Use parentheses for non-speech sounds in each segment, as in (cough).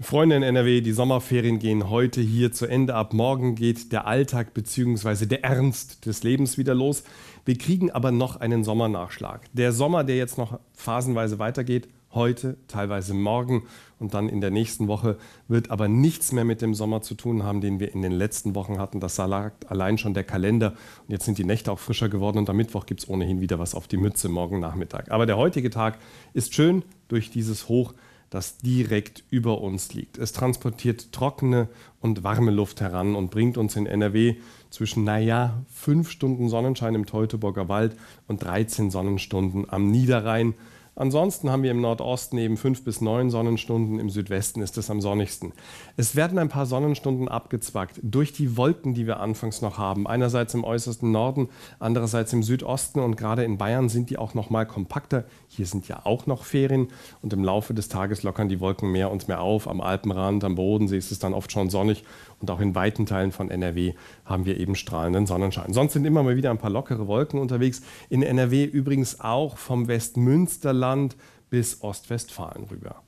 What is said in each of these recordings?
Freunde in NRW, die Sommerferien gehen heute hier zu Ende. Ab morgen geht der Alltag bzw. der Ernst des Lebens wieder los. Wir kriegen aber noch einen Sommernachschlag. Der Sommer, der jetzt noch phasenweise weitergeht, heute, teilweise morgen und dann in der nächsten Woche, wird aber nichts mehr mit dem Sommer zu tun haben, den wir in den letzten Wochen hatten. Das lag allein schon der Kalender. Und jetzt sind die Nächte auch frischer geworden und am Mittwoch gibt es ohnehin wieder was auf die Mütze morgen Nachmittag. Aber der heutige Tag ist schön durch dieses Hoch das direkt über uns liegt. Es transportiert trockene und warme Luft heran und bringt uns in NRW zwischen, naja, fünf Stunden Sonnenschein im Teutoburger Wald und 13 Sonnenstunden am Niederrhein Ansonsten haben wir im Nordosten eben fünf bis neun Sonnenstunden, im Südwesten ist es am sonnigsten. Es werden ein paar Sonnenstunden abgezwackt durch die Wolken, die wir anfangs noch haben. Einerseits im äußersten Norden, andererseits im Südosten und gerade in Bayern sind die auch noch mal kompakter. Hier sind ja auch noch Ferien und im Laufe des Tages lockern die Wolken mehr und mehr auf. Am Alpenrand, am Bodensee ist es dann oft schon sonnig und auch in weiten Teilen von NRW haben wir eben strahlenden Sonnenschein. Sonst sind immer mal wieder ein paar lockere Wolken unterwegs. In NRW übrigens auch vom Westmünsterland Rheinland bis Ostwestfalen rüber.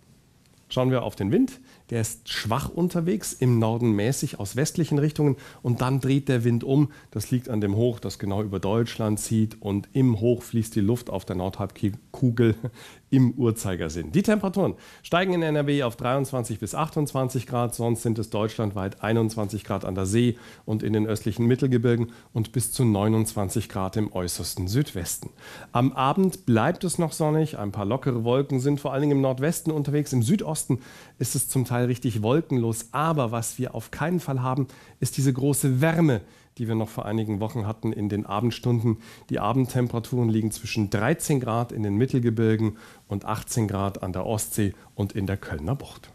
Schauen wir auf den Wind. Der ist schwach unterwegs, im Norden mäßig aus westlichen Richtungen und dann dreht der Wind um. Das liegt an dem Hoch, das genau über Deutschland zieht und im Hoch fließt die Luft auf der Nordhalbkugel (laughs) im Uhrzeigersinn. Die Temperaturen steigen in NRW auf 23 bis 28 Grad, sonst sind es deutschlandweit 21 Grad an der See und in den östlichen Mittelgebirgen und bis zu 29 Grad im äußersten Südwesten. Am Abend bleibt es noch sonnig, ein paar lockere Wolken sind vor allen Dingen im Nordwesten unterwegs, im Südosten Nordosten ist es zum Teil richtig wolkenlos. Aber was wir auf keinen Fall haben, ist diese große Wärme, die wir noch vor einigen Wochen hatten in den Abendstunden. Die Abendtemperaturen liegen zwischen 13 Grad in den Mittelgebirgen und 18 Grad an der Ostsee und in der Kölner Bucht.